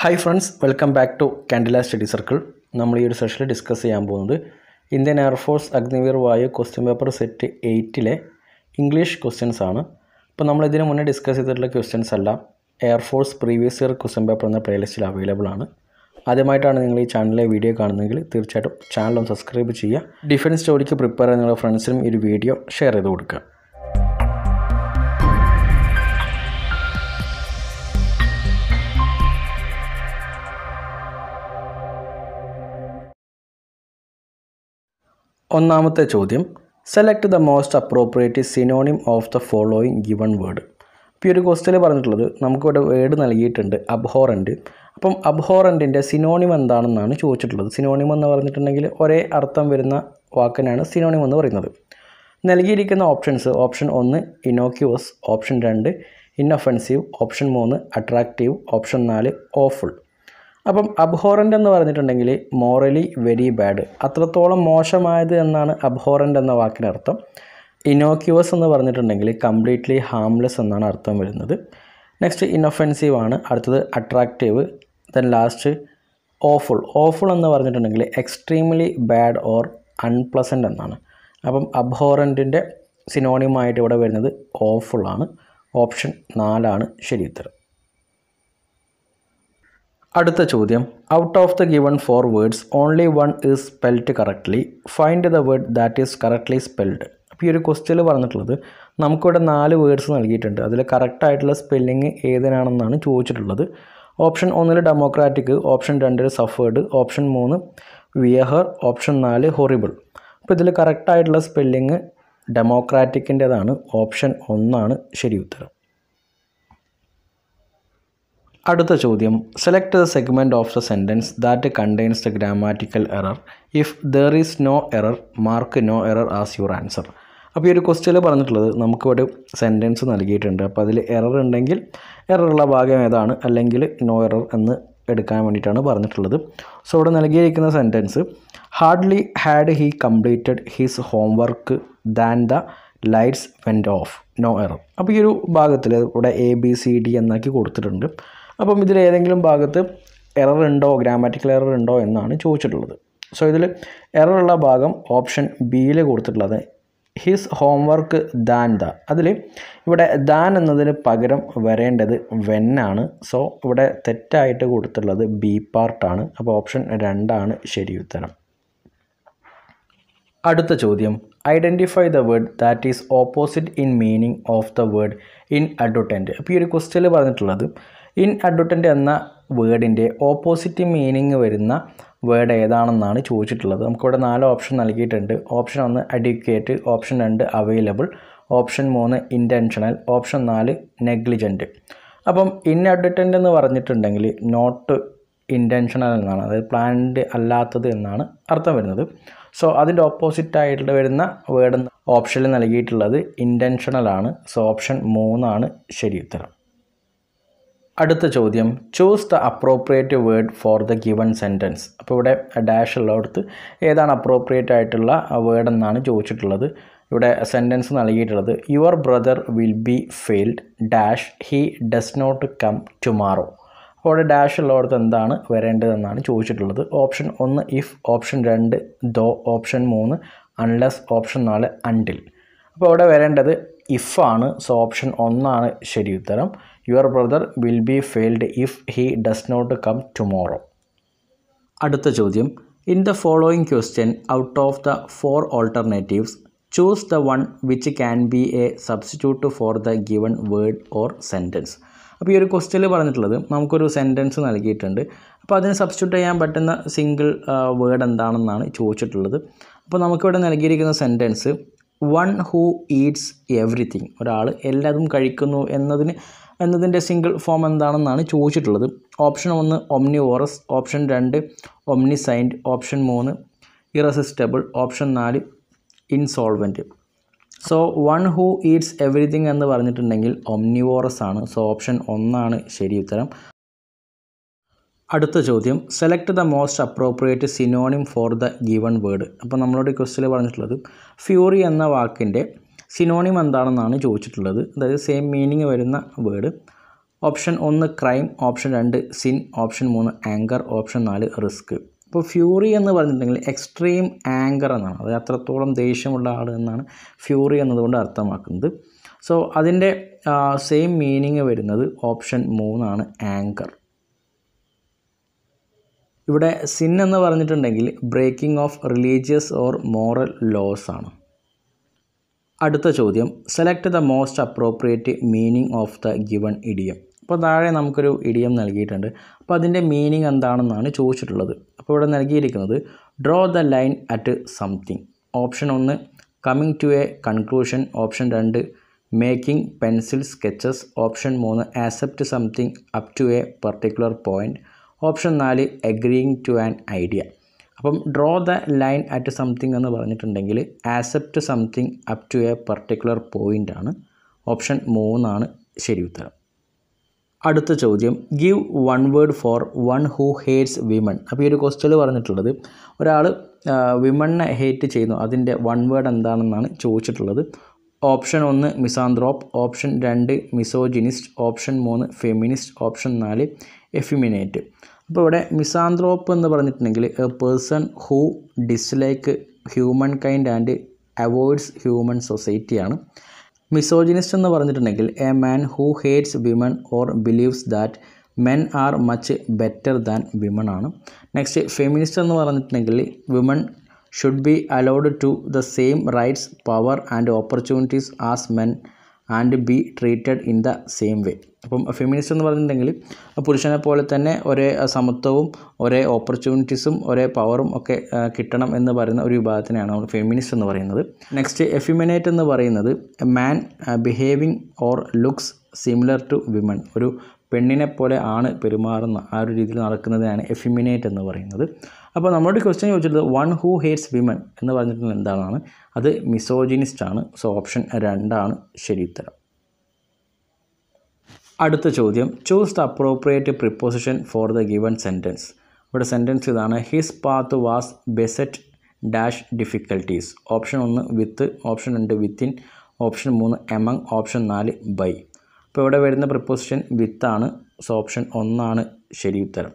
Hi friends welcome back to കാൻഡില study circle നമ്മൾ ഈ ഒരു സെഷനിൽ ഡിസ്കസ് ചെയ്യാൻ പോകുന്നത് Indian air force Agniveer Vayu question paper set എയ്റ്റിലെ ഇംഗ്ലീഷ് ക്വസ്റ്റ്യൻസ് ആണ് അപ്പോൾ നമ്മൾ ഇതിനു മുന്നേ ഡിസ്കസ് ചെയ്തിട്ടുള്ള ക്വസ്റ്റ്യൻസ് അല്ല air force previous year question paper എന്ന പ്ലേലിസ്റ്റിൽ അവൈലബിൾ ആണ് ആദ്യമായിട്ടാണ് നിങ്ങൾ ഈ ചാനലിലെ വീഡിയോ കാണുന്നതെങ്കിൽ തീർച്ചയായിട്ടും ചാനൽ ഒന്ന് സബ്സ്ക്രൈബ് ചെയ്യുക ഡിഫൻസ് ജോലിക്ക് പ്രിപ്പയർ ചെയ്യുന്ന നിങ്ങളുടെ ഫ്രണ്ട്സിനും ഈ ഒരു വീഡിയോ ഷെയർ ചെയ്ത് കൊടുക്കുക ഒന്നാമത്തെ ചോദ്യം select the most appropriate synonym of the following given word ഇപ്പോൾ ഒരു ക്വസ്റ്റിൽ പറഞ്ഞിട്ടുള്ളത് നമുക്കിവിടെ വേർഡ് നൽകിയിട്ടുണ്ട് അബ്ഹോറൻറ്റ് അപ്പം അബ്ഹോറൻറ്റിൻ്റെ സിനോണിം എന്താണെന്നാണ് ചോദിച്ചിട്ടുള്ളത് സിനോണിം എന്ന് പറഞ്ഞിട്ടുണ്ടെങ്കിൽ ഒരേ അർത്ഥം വരുന്ന വാക്കിനാണ് സിനോണിം എന്ന് പറയുന്നത് നൽകിയിരിക്കുന്ന ഓപ്ഷൻസ് ഓപ്ഷൻ ഒന്ന് ഇനോക്യുവസ് ഓപ്ഷൻ രണ്ട് ഇൻഒഫെൻസീവ് ഓപ്ഷൻ മൂന്ന് അട്രാക്റ്റീവ് ഓപ്ഷൻ നാല് ഓഫുൾ അപ്പം അബ്ഹോറൻ്റ് എന്ന് പറഞ്ഞിട്ടുണ്ടെങ്കിൽ മോറലി വെരി ബാഡ് അത്രത്തോളം മോശമായത് എന്നാണ് അബ്ഹോറൻ്റ് എന്ന വാക്കിനർത്ഥം ഇനോക്യുവസ് എന്ന് പറഞ്ഞിട്ടുണ്ടെങ്കിൽ കംപ്ലീറ്റ്ലി ഹാംലെസ് എന്നാണ് അർത്ഥം വരുന്നത് നെക്സ്റ്റ് ഇനൊഫെൻസീവ് ആണ് അടുത്തത് attractive then last awful awful എന്ന് പറഞ്ഞിട്ടുണ്ടെങ്കിൽ എക്സ്ട്രീംലി ബാഡ് ഓർ അൺപ്ലസൻ്റ് എന്നാണ് അപ്പം അബ്ഹോറൻറ്റിൻ്റെ സിനോണിമായിട്ട് ഇവിടെ വരുന്നത് ഓഫുൾ ആണ് ഓപ്ഷൻ നാലാണ് ശരി ഉത്തരം അടുത്ത ചോദ്യം out of the given four words only one is spelled correctly find the word that is correctly spelled അപ്പോൾ ഈ ഒരു ക്വസ്റ്റ്യൻ പറഞ്ഞിട്ടുള്ളത് നമുക്കിവിടെ നാല് വേർഡ്സ് നൽകിയിട്ടുണ്ട് അതിൽ കറക്റ്റായിട്ടുള്ള സ്പെല്ലിങ് ഏതിനാണെന്നാണ് ചോദിച്ചിട്ടുള്ളത് ഓപ്ഷൻ ഒന്നിൽ ഡെമോക്രാറ്റിക് ഓപ്ഷൻ രണ്ടിൽ സഫേർഡ് ഓപ്ഷൻ മൂന്ന് വിയഹർ ഓപ്ഷൻ നാല് ഹൊറിബിൾ അപ്പോൾ ഇതിൽ കറക്റ്റായിട്ടുള്ള സ്പെല്ലിങ് ഡെമോക്രാറ്റിക്കിൻ്റേതാണ് ഓപ്ഷൻ ഒന്നാണ് ശരി ഉത്തരം അടുത്ത ചോദ്യം select the segment of the sentence that contains the grammatical error if there is no error mark no error as your answer അപ്പോൾ ഈ ഒരു ക്വസ്റ്റ്യനിൽ പറഞ്ഞിട്ടുള്ളത് നമുക്ക് സെൻറ്റൻസ് നൽകിയിട്ടുണ്ട് അപ്പോൾ അതിൽ എറർ ഉണ്ടെങ്കിൽ എററുള്ള ഭാഗം ഏതാണ് അല്ലെങ്കിൽ നോ എറർ എന്ന് എടുക്കാൻ വേണ്ടിയിട്ടാണ് പറഞ്ഞിട്ടുള്ളത് സോ ഇവിടെ നൽകിയിരിക്കുന്ന sentence hardly had he completed his home work than the lights went off no error അപ്പോൾ ഈ ഒരു ഭാഗത്തിൽ ഇവിടെ എ ബി സി ഡി എന്നാക്കി കൊടുത്തിട്ടുണ്ട് അപ്പം ഇതിൽ ഏതെങ്കിലും ഭാഗത്ത് എറർ ഉണ്ടോ ഗ്രാമാറ്റിക്കൽ എറർ ഉണ്ടോ എന്നാണ് ചോദിച്ചിട്ടുള്ളത് സോ ഇതിൽ എററുള്ള ഭാഗം ഓപ്ഷൻ ബിയിൽ കൊടുത്തിട്ടുള്ളത് ഹിസ് ഹോംവർക്ക് ദാൻ ദ അതിൽ ഇവിടെ ദാൻ എന്നതിന് പകരം വരേണ്ടത് വെന്നാണ് സോ ഇവിടെ തെറ്റായിട്ട് കൊടുത്തിട്ടുള്ളത് ബി പാർട്ടാണ് അപ്പോൾ ഓപ്ഷൻ രണ്ടാണ് ശരി ഉത്തരം അടുത്ത ചോദ്യം identify the word that is opposite in meaning of the word inadvertent അപ്പോൾ ഈ ഒരു ക്വസ്റ്റ്യനിൽ പറഞ്ഞിട്ടുള്ളത് ഇൻ അഡ്വട്ടൻ്റ് എന്ന വേർഡിൻ്റെ ഓപ്പോസിറ്റ് മീനിങ് വരുന്ന വേർഡ് ഏതാണെന്നാണ് ചോദിച്ചിട്ടുള്ളത് നമുക്കിവിടെ നാല് ഓപ്ഷൻ നൽകിയിട്ടുണ്ട് ഓപ്ഷൻ ഒന്ന് അഡ്യൂക്കേറ്റ് ഓപ്ഷൻ രണ്ട് അവൈലബിൾ ഓപ്ഷൻ മൂന്ന് ഇൻറ്റൻഷണൽ ഓപ്ഷൻ നാല് നെഗ്ലിജൻറ്റ് അപ്പം ഇൻ അഡ്വട്ടൻ്റ് എന്ന് പറഞ്ഞിട്ടുണ്ടെങ്കിൽ നോട്ട് ഇൻറ്റൻഷണൽ എന്നാണ് അതായത് പ്ലാൻഡ് അല്ലാത്തത് എന്നാണ് അർത്ഥം വരുന്നത് സോ അതിൻ്റെ ഓപ്പോസിറ്റ് ആയിട്ട് വരുന്ന വേർഡ് ഓപ്ഷനിൽ നൽകിയിട്ടുള്ളത് ഇൻറ്റൻഷണൽ ആണ് സോ ഓപ്ഷൻ മൂന്നാണ് ശരി ഉത്തരം അടുത്ത ചോദ്യം choose the appropriate word for the given sentence അപ്പോൾ ഇവിടെ ഡാഷ് ഉള്ളിടത്ത് ഏതാണ് അപ്രോപ്രിയേറ്റ് ആയിട്ടുള്ള വേർഡ് എന്നാണ് ചോദിച്ചിട്ടുള്ളത് ഇവിടെ സെൻറ്റൻസ് നൽകിയിട്ടുള്ളത് your brother will be failed dash he does not come tomorrow അപ്പോൾ ഇവിടെ ഡാഷ് ഉള്ളിടത്ത് എന്താണ് വരേണ്ടതെന്നാണ് ചോദിച്ചിട്ടുള്ളത് ഓപ്ഷൻ ഒന്ന് ഇഫ് ഓപ്ഷൻ രണ്ട് ദോ ഓപ്ഷൻ മൂന്ന് അൺലെസ് ഓപ്ഷൻ നാല് അൺഡിൽ അപ്പോൾ ഇവിടെ വരേണ്ടത് ഇഫാണ് സോ ഓപ്ഷൻ ഒന്നാണ് ശരി ഉത്തരം your brother will be failed if he does not come tomorrow അടുത്ത ചോദ്യം in the following question out of the four alternatives choose the one which can be a substitute for the given word or sentence അപ്പോൾ ഈ ഒരു ക്വസ്റ്റ്യൽ പറഞ്ഞിട്ടുള്ളത് നമുക്കൊരു sentence നൽകിയിട്ടുണ്ട് അപ്പോൾ അതിന് സബ്സ്റ്റിറ്റ്യൂട്ട് ചെയ്യാൻ പറ്റുന്ന സിംഗിൾ വേർഡ് എന്താണെന്നാണ് ചോദിച്ചിട്ടുള്ളത് അപ്പോൾ നമുക്കിവിടെ നൽകിയിരിക്കുന്ന sentence one who eats everything ഒരാൾ എല്ലാതും കഴിക്കുന്നു എന്നതിന് എന്നതിൻ്റെ സിംഗിൾ ഫോം എന്താണെന്നാണ് ചോദിച്ചിട്ടുള്ളത് ഓപ്ഷൻ ഒന്ന് ഒംനി ഓറസ് ഓപ്ഷൻ രണ്ട് ഒംനി സൈൻഡ് ഓപ്ഷൻ മൂന്ന് ഇറസിസ്റ്റബിൾ ഓപ്ഷൻ നാല് insolvent so one who eats everything എന്ന് പറഞ്ഞിട്ടുണ്ടെങ്കിൽ ഒംനിവോറസ് ആണ് സോ ഓപ്ഷൻ ഒന്നാണ് ശരി ഉത്തരം അടുത്ത ചോദ്യം select the most appropriate synonym for the given word അപ്പോൾ നമ്മളോട് ക്വസ്റ്റിൽ പറഞ്ഞിട്ടുള്ളത് ഫ്യൂറി എന്ന വാക്കിൻ്റെ സിനോണിം എന്താണെന്നാണ് ചോദിച്ചിട്ടുള്ളത് അതായത് സെയിം മീനിങ് വരുന്ന വേർഡ് ഓപ്ഷൻ ഒന്ന് ക്രൈം ഓപ്ഷൻ രണ്ട് സിൻ ഓപ്ഷൻ മൂന്ന് ആങ്കർ ഓപ്ഷൻ നാല് റിസ്ക് ഇപ്പോൾ ഫ്യൂറി എന്ന് പറഞ്ഞിട്ടുണ്ടെങ്കിൽ എക്സ്ട്രീം ആങ്കർ എന്നാണ് അതായത് അത്രത്തോളം ദേഷ്യമുള്ള ആൾ എന്നാണ് ഫ്യൂറി എന്നതുകൊണ്ട് അർത്ഥമാക്കുന്നത് സോ അതിൻ്റെ സെയിം മീനിങ് വരുന്നത് ഓപ്ഷൻ മൂന്നാണ് ആങ്കർ ഇവിടെ സിൻ എന്ന് പറഞ്ഞിട്ടുണ്ടെങ്കിൽ breaking of religious or moral laws ആണ് അടുത്ത ചോദ്യം select the most appropriate meaning of the given idiom അപ്പോൾ താഴെ നമുക്കൊരു ഇഡിയം നൽകിയിട്ടുണ്ട് അപ്പോൾ അതിൻ്റെ മീനിങ് എന്താണെന്നാണ് ചോദിച്ചിട്ടുള്ളത് അപ്പോൾ ഇവിടെ നൽകിയിരിക്കുന്നത് draw the line at something option ഒന്ന് coming to a conclusion option രണ്ട് മേക്കിംഗ് പെൻസിൽ സ്കെച്ചസ് ഓപ്ഷൻ മൂന്ന് accept something up to a particular point option നാല് അഗ്രീയിങ് ടു ആൻ ഐഡിയ അപ്പം draw the line at something എന്ന് പറഞ്ഞിട്ടുണ്ടെങ്കിൽ accept something up to a particular point ആണ് option മൂന്നാണ് ശരി ഉത്തരം അടുത്ത ചോദ്യം give one word for one who hates women അപ്പോൾ ഈ ഒരു ക്വസ്റ്റ്യൻ പറഞ്ഞിട്ടുള്ളത് ഒരാൾ വിമണ്ണെ ഹേറ്റ് ചെയ്യുന്നു അതിൻ്റെ വൺ വേർഡ് എന്താണെന്നാണ് ചോദിച്ചിട്ടുള്ളത് ഓപ്ഷൻ ഒന്ന് മിസാന്ത്രോപ്പ് ഓപ്ഷൻ രണ്ട് മിസോജിനിസ്റ്റ് ഓപ്ഷൻ മൂന്ന് ഫെമിനിസ്റ്റ് ഓപ്ഷൻ നാല് എഫിമിനേറ്റ് അപ്പോൾ ഇവിടെ മിസാന്ത്രോപ്പ് എന്ന് പറഞ്ഞിട്ടുണ്ടെങ്കിൽ a person who dislike human kind and avoids human സൊസൈറ്റിയാണ് മിസോജിനിസ്റ്റ് എന്ന് പറഞ്ഞിട്ടുണ്ടെങ്കിൽ a man who hates women or believes that men are much better than women ആണ് നെക്സ്റ്റ് ഫെമിനിസ്റ്റ് എന്ന് പറഞ്ഞിട്ടുണ്ടെങ്കിൽ women should be allowed to the same rights power and opportunities as men and be treated in the same way അപ്പം feminist എന്ന് പറഞ്ഞിട്ടുണ്ടെങ്കിൽ പുരുഷനെ പോലെ തന്നെ ഒരേ സമത്വവും ഒരേ ഓപ്പർച്യൂണിറ്റീസും ഒരേ പവറും ഒക്കെ കിട്ടണം എന്ന് പറയുന്ന ഒരു വിഭാഗത്തിനെയാണ് നമ്മൾ ഫെമിനിസ്റ്റ് എന്ന് പറയുന്നത് നെക്സ്റ്റ് എഫിമിനേറ്റ് എന്ന് പറയുന്നത് a man behaving or looks similar to women ഒരു പെണ്ണിനെ പോലെ ആണ് പെരുമാറുന്ന ആ ഒരു രീതിയിൽ നടക്കുന്നതിനാണ് എഫിമിനേറ്റ് എന്ന് പറയുന്നത് അപ്പോൾ നമ്മളോട് ക്വസ്റ്റ്യൻ ചോദിച്ചിട്ടുള്ളത് വൺ ഹൂ ഹേറ്റ്സ് വിമൻ എന്ന് പറഞ്ഞിട്ടുള്ളത് എന്താണെന്നാണ് അത് മിസോജിനിസ്റ്റ് ആണ് സോ ഓപ്ഷൻ രണ്ടാണ് ശരിയുത്തരം അടുത്ത ചോദ്യം choose the appropriate preposition for the given sentence ഇവിടെ സെൻറ്റൻസ് ഇതാണ് his path was beset dash difficulties option ഒന്ന് വിത്ത് ഓപ്ഷൻ രണ്ട് വിത്തിൻ ഓപ്ഷൻ മൂന്ന് എമങ് ഓപ്ഷൻ നാല് ബൈ അപ്പോൾ ഇവിടെ വരുന്ന പ്രിപ്പോസിഷൻ വിത്താണ് സോ ഓപ്ഷൻ ഒന്നാണ് ശരിയുത്തരം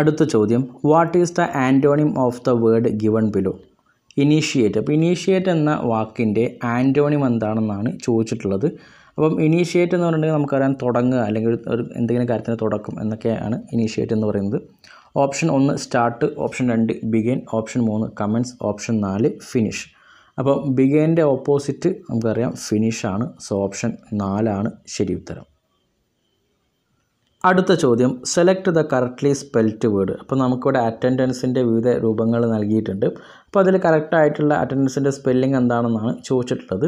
അടുത്ത ചോദ്യം what is the antonym of the word given below initiate അപ്പോൾ ഇനീഷ്യേറ്റ് എന്ന വാക്കിൻ്റെ ആൻറ്റോണിം എന്താണെന്നാണ് ചോദിച്ചിട്ടുള്ളത് അപ്പം ഇനീഷ്യേറ്റ് എന്ന് പറഞ്ഞിട്ടുണ്ടെങ്കിൽ നമുക്കറിയാം തുടങ്ങുക അല്ലെങ്കിൽ ഒരു എന്തെങ്കിലും കാര്യത്തിന് തുടക്കം എന്നൊക്കെയാണ് ഇനീഷ്യേറ്റ് എന്ന് പറയുന്നത് ഓപ്ഷൻ ഒന്ന് സ്റ്റാർട്ട് ഓപ്ഷൻ രണ്ട് ബിഗിൻ ഓപ്ഷൻ മൂന്ന് കമൻസ് ഓപ്ഷൻ നാല് ഫിനിഷ് അപ്പം ബിഗിൻ്റെ ഓപ്പോസിറ്റ് നമുക്കറിയാം ഫിനിഷാണ് സോ ഓപ്ഷൻ നാലാണ് ശരി ഉത്തരം അടുത്ത ചോദ്യം select the correctly spelt word അപ്പോൾ നമുക്കിവിടെ അറ്റൻഡൻസിൻ്റെ വിവിധ രൂപങ്ങൾ നൽകിയിട്ടുണ്ട് അപ്പോൾ അതിൽ കറക്റ്റായിട്ടുള്ള അറ്റൻഡൻസിൻ്റെ സ്പെല്ലിംഗ് എന്താണെന്നാണ് ചോദിച്ചിട്ടുള്ളത്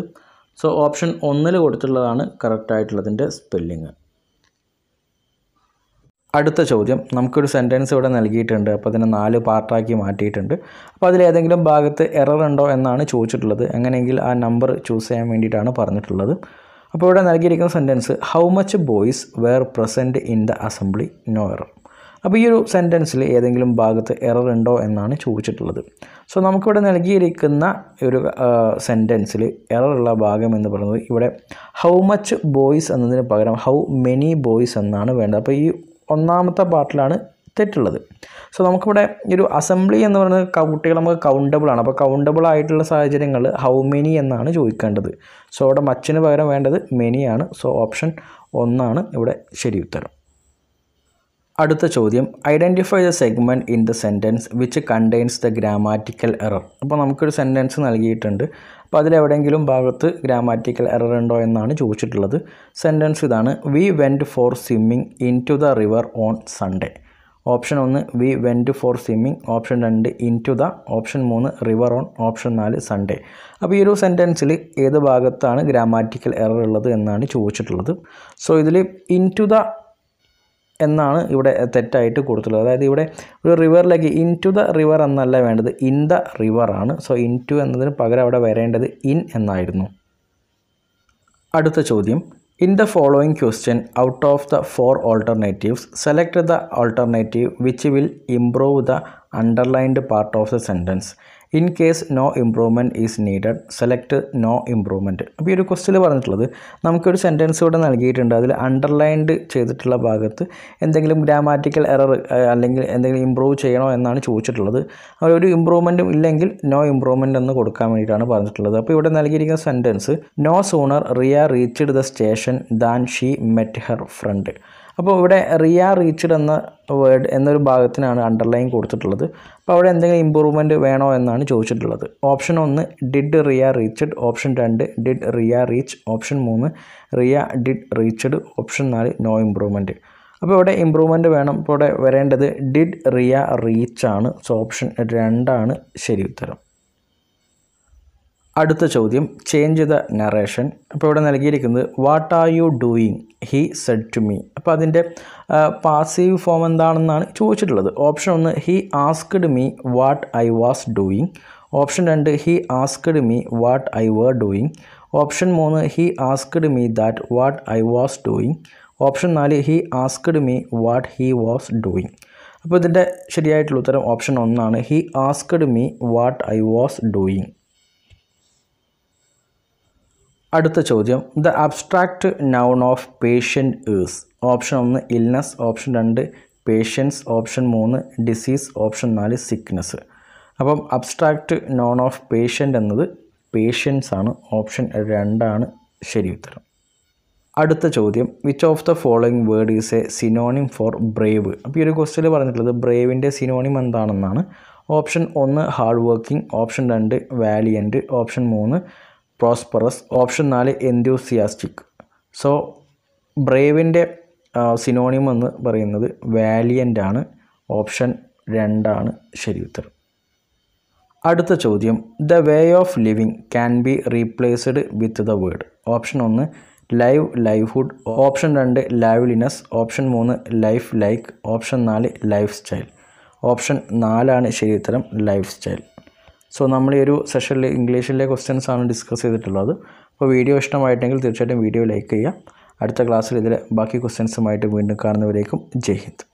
സോ ഓപ്ഷൻ ഒന്നിൽ കൊടുത്തിട്ടുള്ളതാണ് കറക്റ്റായിട്ടുള്ളതിൻ്റെ സ്പെല്ലിങ് അടുത്ത ചോദ്യം നമുക്കൊരു സെൻറ്റൻസ് ഇവിടെ നൽകിയിട്ടുണ്ട് അപ്പോൾ അതിനെ നാല് പാർട്ടാക്കി മാറ്റിയിട്ടുണ്ട് അപ്പോൾ അതിലേതെങ്കിലും ഭാഗത്ത് എറർ ഉണ്ടോ എന്നാണ് ചോദിച്ചിട്ടുള്ളത് എങ്ങനെയെങ്കിൽ ആ നമ്പർ ചൂസ് ചെയ്യാൻ വേണ്ടിയിട്ടാണ് പറഞ്ഞിട്ടുള്ളത് അപ്പോൾ ഇവിടെ നൽകിയിരിക്കുന്ന sentence how much boys were present in the assembly no error അപ്പോൾ ഈ ഒരു സെൻറ്റൻസിൽ ഏതെങ്കിലും ഭാഗത്ത് എറർ ഉണ്ടോ എന്നാണ് ചോദിച്ചിട്ടുള്ളത് സോ നമുക്കിവിടെ നൽകിയിരിക്കുന്ന ഒരു സെൻറ്റൻസിൽ എററുള്ള ഭാഗം എന്ന് പറയുന്നത് ഇവിടെ ഹൗ മച്ച് ബോയ്സ് എന്നതിന് പകരം ഹൗ മെനി ബോയ്സ് എന്നാണ് വേണ്ടത് അപ്പോൾ ഈ ഒന്നാമത്തെ പാർട്ടിലാണ് തെറ്റുള്ളത് സോ നമുക്കിവിടെ ഒരു അസംബ്ലി എന്ന് പറയുന്നത് കുട്ടികൾ നമുക്ക് ആണ് അപ്പോൾ കൗണ്ടബിൾ ആയിട്ടുള്ള സാഹചര്യങ്ങൾ ഹൗ മെനി എന്നാണ് ചോദിക്കേണ്ടത് സോ അവിടെ മച്ചിന് പകരം വേണ്ടത് മെനിയാണ് സോ ഓപ്ഷൻ ഒന്നാണ് ഇവിടെ ശരി ഉത്തരം അടുത്ത ചോദ്യം identify the segment in the sentence which contains the grammatical error അപ്പോൾ നമുക്കൊരു സെൻറ്റൻസ് നൽകിയിട്ടുണ്ട് അപ്പോൾ അതിലെവിടെയെങ്കിലും ഭാഗത്ത് ഗ്രാമാറ്റിക്കൽ എറർ ഉണ്ടോ എന്നാണ് ചോദിച്ചിട്ടുള്ളത് സെൻറ്റൻസ് ഇതാണ് we went for swimming into the river on Sunday option ഒന്ന് we went for swimming option രണ്ട് ഇൻ ടു ദ ഓപ്ഷൻ മൂന്ന് റിവർ ഓൺ ഓപ്ഷൻ നാല് സൺഡേ അപ്പോൾ ഈ ഒരു സെൻറ്റൻസിൽ ഏത് ഭാഗത്താണ് ഗ്രാമാറ്റിക്കൽ എറർ ഉള്ളത് എന്നാണ് ചോദിച്ചിട്ടുള്ളത് സോ ഇതിൽ ഇൻ ടു ദ എന്നാണ് ഇവിടെ തെറ്റായിട്ട് കൊടുത്തിട്ടുള്ളത് അതായത് ഇവിടെ ഒരു റിവറിലേക്ക് ഇൻ ടു ദ റിവർ എന്നല്ല വേണ്ടത് ഇൻ ദ റിവർ ആണ് സോ ഇൻ ടു എന്നതിന് പകരം അവിടെ വരേണ്ടത് ഇൻ എന്നായിരുന്നു അടുത്ത ചോദ്യം In the following question, out of the four alternatives, select the alternative which will improve the underlined part of the sentence. In case no improvement is needed select no improvement അപ്പോൾ ഈ ഒരു ക്വസ്റ്റിൽ പറഞ്ഞിട്ടുള്ളത് നമുക്കൊരു sentence ഇവിടെ നൽകിയിട്ടുണ്ട് അതിൽ underlined ചെയ്തിട്ടുള്ള ഭാഗത്ത് എന്തെങ്കിലും ഗ്രാമാറ്റിക്കൽ എറർ അല്ലെങ്കിൽ എന്തെങ്കിലും ഇമ്പ്രൂവ് ചെയ്യണോ എന്നാണ് ചോദിച്ചിട്ടുള്ളത് അപ്പോൾ ഒരു ഇമ്പ്രൂവ്മെൻറ്റും ഇല്ലെങ്കിൽ നോ ഇമ്പ്രൂവ്മെൻ്റ് എന്ന് കൊടുക്കാൻ വേണ്ടിയിട്ടാണ് പറഞ്ഞിട്ടുള്ളത് അപ്പോൾ ഇവിടെ നൽകിയിരിക്കുന്ന sentence no sooner Riya reached the station than she met her friend അപ്പോൾ ഇവിടെ റിയ റീച്ച്ഡ് എന്ന വേർഡ് എന്നൊരു ഭാഗത്തിനാണ് അണ്ടർലൈൻ കൊടുത്തിട്ടുള്ളത് അപ്പോൾ അവിടെ എന്തെങ്കിലും ഇമ്പ്രൂവ്മെൻറ്റ് വേണോ എന്നാണ് ചോദിച്ചിട്ടുള്ളത് ഓപ്ഷൻ ഒന്ന് ഡിഡ് റിയ റീച്ച്ഡ് ഓപ്ഷൻ രണ്ട് ഡിഡ് റിയ റീച്ച് ഓപ്ഷൻ മൂന്ന് റിയ ഡിഡ് റീച്ച്ഡ് ഓപ്ഷൻ നാല് നോ ഇമ്പ്രൂവ്മെൻറ്റ് അപ്പോൾ ഇവിടെ ഇമ്പ്രൂവ്മെൻ്റ് വേണം ഇപ്പോൾ ഇവിടെ വരേണ്ടത് ഡിഡ് റിയ റീച്ച് ആണ് സോ ഓപ്ഷൻ രണ്ടാണ് ശരി ഉത്തരം അടുത്ത ചോദ്യം ചേഞ്ച് ദ നറേഷൻ അപ്പോൾ ഇവിടെ നൽകിയിരിക്കുന്നത് what are you doing he said to me അപ്പോൾ അതിൻ്റെ പാസീവ് ഫോം എന്താണെന്നാണ് ചോദിച്ചിട്ടുള്ളത് ഓപ്ഷൻ ഒന്ന് he asked me what I was doing option രണ്ട് he asked me what I were doing option മൂന്ന് he asked me that what I was doing option നാല് he asked me what he was doing അപ്പോൾ ഇതിൻ്റെ ശരിയായിട്ടുള്ള ഉത്തരം option ഒന്നാണ് he asked me what I was doing അടുത്ത ചോദ്യം the abstract noun of patient is option ഒന്ന് illness option രണ്ട് പേഷ്യൻസ് ഓപ്ഷൻ മൂന്ന് ഡിസീസ് ഓപ്ഷൻ നാല് സിക്നെസ് അപ്പം അബ്സ്ട്രാക്ട് നോൺ ഓഫ് പേഷ്യൻ്റ് എന്നത് പേഷ്യൻസ് ആണ് ഓപ്ഷൻ രണ്ടാണ് ശരി ഉത്തരം അടുത്ത ചോദ്യം which of the following word is a synonym for brave അപ്പോൾ ഈ ഒരു ക്വസ്റ്റ്യനിൽ പറഞ്ഞിട്ടുള്ളത് ബ്രേവിൻ്റെ സിനോണിം എന്താണെന്നാണ് ഓപ്ഷൻ ഒന്ന് ഹാർഡ് വർക്കിംഗ് ഓപ്ഷൻ രണ്ട് വാലിയൻറ്റ് ഓപ്ഷൻ മൂന്ന് പ്രോസ്പെറസ് ഓപ്ഷൻ നാല് എൻഡ്യൂസിയാസ്റ്റിക് സോ ബ്രേവിൻ്റെ സിനോണിയം എന്ന് പറയുന്നത് വാലിയൻ്റ് ആണ് ഓപ്ഷൻ രണ്ടാണ് ശരി ഉത്തരം അടുത്ത ചോദ്യം the way of living can be replaced with the word option ഒന്ന് ലൈവ് ലൈവ്ഹുഡ് ഓപ്ഷൻ രണ്ട് ലൈവ്ലിനെസ് ഓപ്ഷൻ മൂന്ന് ലൈഫ് ലൈക്ക് ഓപ്ഷൻ നാല് ലൈഫ് സ്റ്റൈൽ ഓപ്ഷൻ നാലാണ് ശരി ഉത്തരം ലൈഫ് സ്റ്റൈൽ സോ നമ്മൾ ഈ ഒരു സെഷനിൽ ഇംഗ്ലീഷിലെ ക്വസ്റ്റ്യൻസ് ആണ് ഡിസ്കസ് ചെയ്തിട്ടുള്ളത് അപ്പോൾ വീഡിയോ ഇഷ്ടമായിട്ടെങ്കിൽ തീർച്ചയായിട്ടും വീഡിയോ ലൈക്ക് ചെയ്യുക അടുത്ത ക്ലാസ്സിൽ ഇതിലെ ബാക്കി ക്വസ്റ്റ്യൻസുമായിട്ട് വീണ്ടും കാണുന്നവരേക്കും ജയ് ഹിന്ദ്